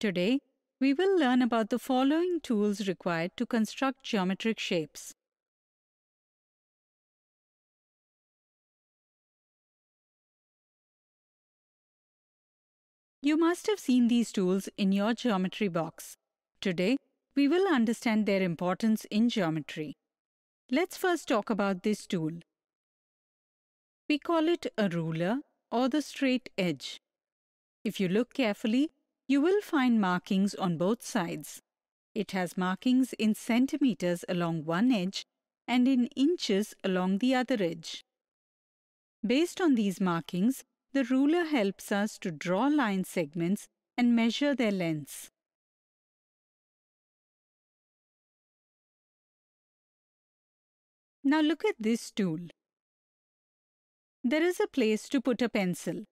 Today, we will learn about the following tools required to construct geometric shapes. You must have seen these tools in your geometry box. Today, we will understand their importance in geometry. Let's first talk about this tool. We call it a ruler or the straight edge. If you look carefully, you will find markings on both sides. It has markings in centimeters along one edge and in inches along the other edge. Based on these markings, the ruler helps us to draw line segments and measure their lengths. Now look at this tool. There is a place to put a pencil.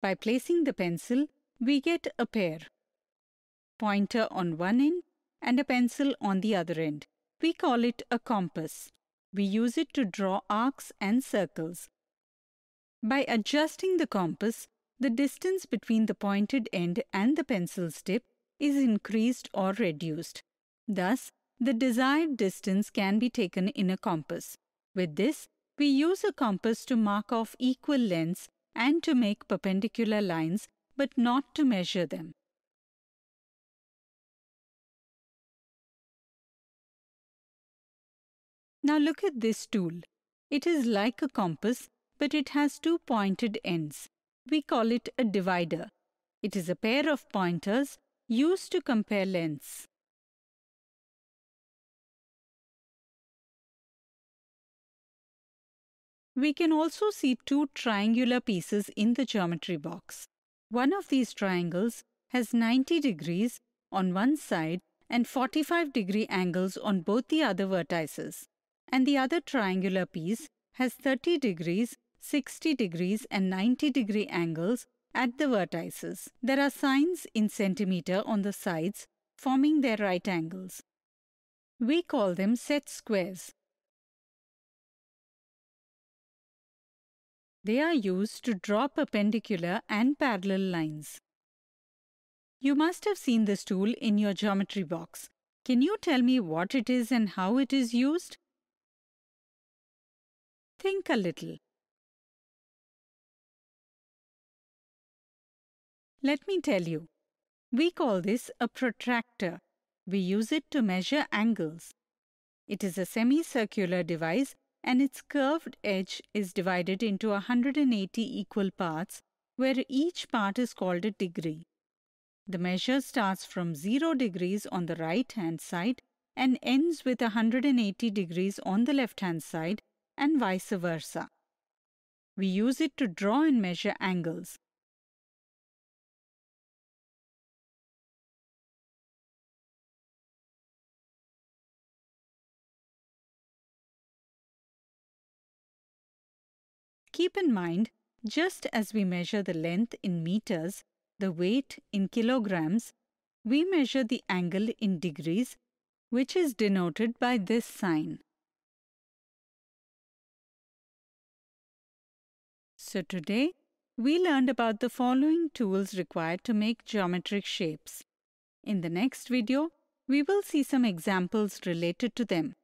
By placing the pencil, we get a pair. Pointer on one end and a pencil on the other end. We call it a compass. We use it to draw arcs and circles. By adjusting the compass, the distance between the pointed end and the pencil's tip is increased or reduced. Thus, the desired distance can be taken in a compass. With this, we use a compass to mark off equal lengths and to make perpendicular lines but not to measure them. Now look at this tool. It is like a compass, but it has two pointed ends. We call it a divider. It is a pair of pointers used to compare lengths. We can also see two triangular pieces in the geometry box. One of these triangles has 90 degrees on one side and 45 degree angles on both the other vertices. And the other triangular piece has 30 degrees, 60 degrees and 90 degree angles at the vertices. There are signs in centimeter on the sides forming their right angles. We call them set squares. They are used to draw perpendicular and parallel lines. You must have seen this tool in your geometry box. Can you tell me what it is and how it is used? Think a little. Let me tell you. We call this a protractor. We use it to measure angles. It is a semicircular device and its curved edge is divided into 180 equal parts where each part is called a degree. The measure starts from 0 degrees on the right hand side and ends with 180 degrees on the left hand side and vice versa. We use it to draw and measure angles. Keep in mind, just as we measure the length in meters, the weight in kilograms, we measure the angle in degrees, which is denoted by this sign. So today, we learned about the following tools required to make geometric shapes. In the next video, we will see some examples related to them.